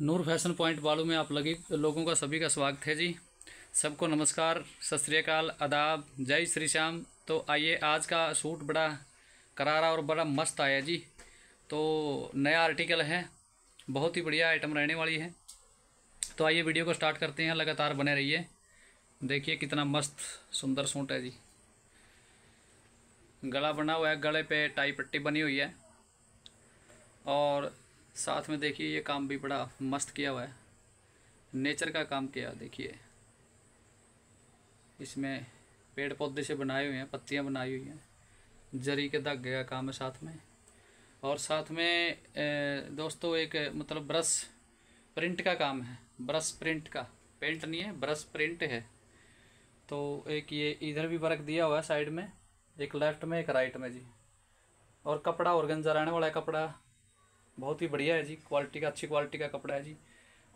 नूर fashion point बालू में आप लगी लोगों का सभी का स्वागत है जी सबको नमस्कार सत श्रीकाल आदाब जय श्री श्याम तो आइए आज का सूट बड़ा करारा और बड़ा मस्त आया जी तो नया आर्टिकल है बहुत ही बढ़िया आइटम रहने वाली है तो आइए वीडियो को स्टार्ट करते हैं लगातार बने रहिए देखिए कितना मस्त सुंदर सूट है जी गला बना हुआ है गले पे टाई पट्टी बनी हुई है और साथ में देखिए ये काम भी बड़ा मस्त किया हुआ है नेचर का काम किया देखिए इसमें पेड़ पौधे से बनाए हुए हैं पत्तियाँ बनाई हुई हैं जरी के धागे का काम है साथ में और साथ में दोस्तों एक मतलब ब्रश प्रिंट का काम है ब्रश प्रिंट का पेंट नहीं है ब्रश प्रिंट है तो एक ये इधर भी वर्क दिया हुआ है साइड में एक लेफ्ट में एक राइट में जी और कपड़ा और गंजा रहने वाला है कपड़ा बहुत ही बढ़िया है जी क्वालिटी का अच्छी क्वालिटी का कपड़ा है जी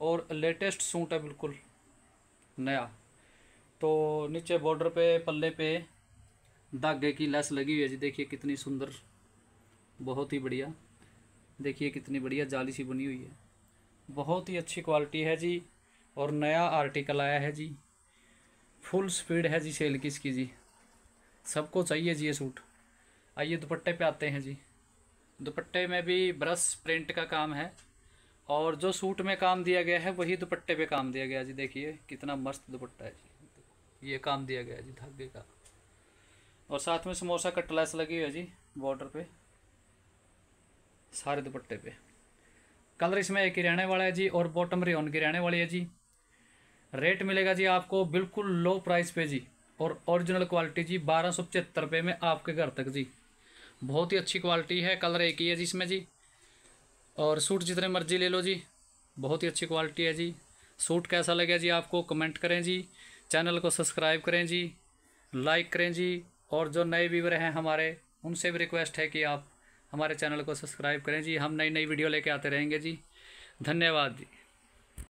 और लेटेस्ट सूट है बिल्कुल नया तो नीचे बॉर्डर पे पल्ले पे धागे की लेस लगी हुई है जी देखिए कितनी सुंदर बहुत ही बढ़िया देखिए कितनी बढ़िया जाली सी बनी हुई है बहुत ही अच्छी क्वालिटी है जी और नया आर्टिकल आया है जी फुल स्पीड है जी सेल की जी सबको चाहिए जी ये सूट आइए दुपट्टे पे आते हैं जी दुपट्टे में भी ब्रश प्रिंट का काम है और जो सूट में काम दिया गया है वही दुपट्टे पे काम दिया गया जी देखिए कितना मस्त दुपट्टा है जी ये काम दिया गया जी धागे का और साथ में समोसा का लगी हुई है जी बॉर्डर पे सारे दुपट्टे पे कलर इसमें एक ही रहने वाला है जी और बॉटम रिओन की रहने वाली है जी रेट मिलेगा जी आपको बिल्कुल लो प्राइस पे जी और ओरिजिनल क्वालिटी जी बारह सौ पचहत्तर रुपये में आपके घर तक जी बहुत ही अच्छी क्वालिटी है कलर एक ही है जी इसमें जी और सूट जितने मर्जी ले लो जी बहुत ही अच्छी क्वालिटी है जी सूट कैसा लगे जी आपको कमेंट करें जी चैनल को सब्सक्राइब करें जी लाइक करें जी और जो नए व्यूवर हैं हमारे उनसे भी रिक्वेस्ट है कि आप हमारे चैनल को सब्सक्राइब करें जी हम नई नई वीडियो लेके आते रहेंगे जी धन्यवाद जी